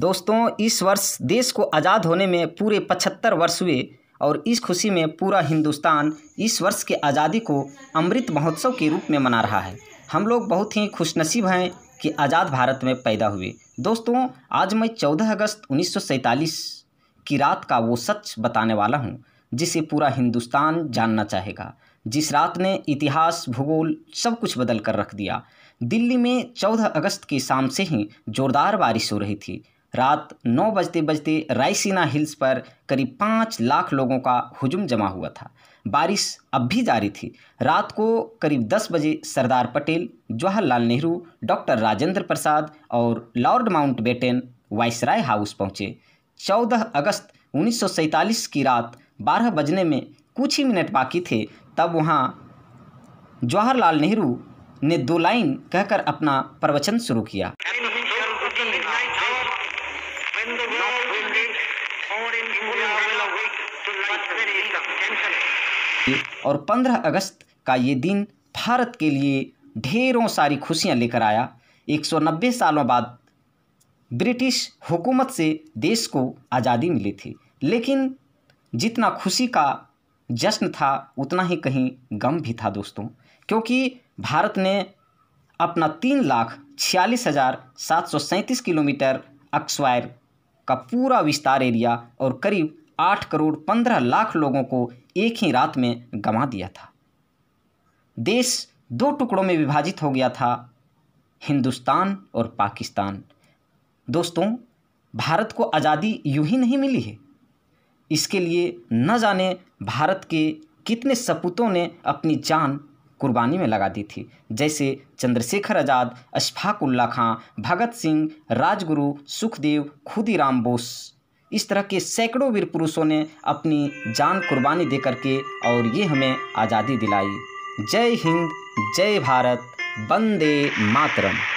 दोस्तों इस वर्ष देश को आज़ाद होने में पूरे पचहत्तर वर्ष हुए और इस खुशी में पूरा हिंदुस्तान इस वर्ष के आज़ादी को अमृत महोत्सव के रूप में मना रहा है हम लोग बहुत ही खुशनसीब हैं कि आज़ाद भारत में पैदा हुए दोस्तों आज मैं 14 अगस्त उन्नीस की रात का वो सच बताने वाला हूँ जिसे पूरा हिंदुस्तान जानना चाहेगा जिस रात ने इतिहास भूगोल सब कुछ बदल कर रख दिया दिल्ली में 14 अगस्त की शाम से ही ज़ोरदार बारिश हो रही थी रात नौ बजते बजते रायसीना हिल्स पर करीब पाँच लाख लोगों का हुजूम जमा हुआ था बारिश अब भी जारी थी रात को करीब दस बजे सरदार पटेल जवाहरलाल नेहरू डॉक्टर राजेंद्र प्रसाद और Lord Mountbatten viceroy house चौदह अगस्त उन्नीस की रात बारह बजने में कुछ ही मिनट बाकी थे तब वहाँ जवाहरलाल नेहरू ने दो लाइन कहकर अपना प्रवचन शुरू किया और 15 अगस्त का ये दिन भारत के लिए ढेरों सारी खुशियां लेकर आया 190 सालों बाद ब्रिटिश हुकूमत से देश को आज़ादी मिली थी लेकिन जितना खुशी का जश्न था उतना ही कहीं गम भी था दोस्तों क्योंकि भारत ने अपना तीन लाख छियालीस हज़ार सात सौ सैंतीस किलोमीटर अक्सवायर का पूरा विस्तार एरिया और करीब आठ करोड़ पंद्रह लाख लोगों को एक ही रात में गंवा दिया था देश दो टुकड़ों में विभाजित हो गया था हिंदुस्तान और पाकिस्तान दोस्तों भारत को आज़ादी यूं ही नहीं मिली है इसके लिए न जाने भारत के कितने सपूतों ने अपनी जान कुर्बानी में लगा दी थी जैसे चंद्रशेखर आज़ाद अशफाक उल्ला खां भगत सिंह राजगुरु सुखदेव खुदीराम बोस इस तरह के सैकड़ों वीर पुरुषों ने अपनी जान कुर्बानी दे करके और ये हमें आज़ादी दिलाई जय हिंद जय भारत वंदे मातरम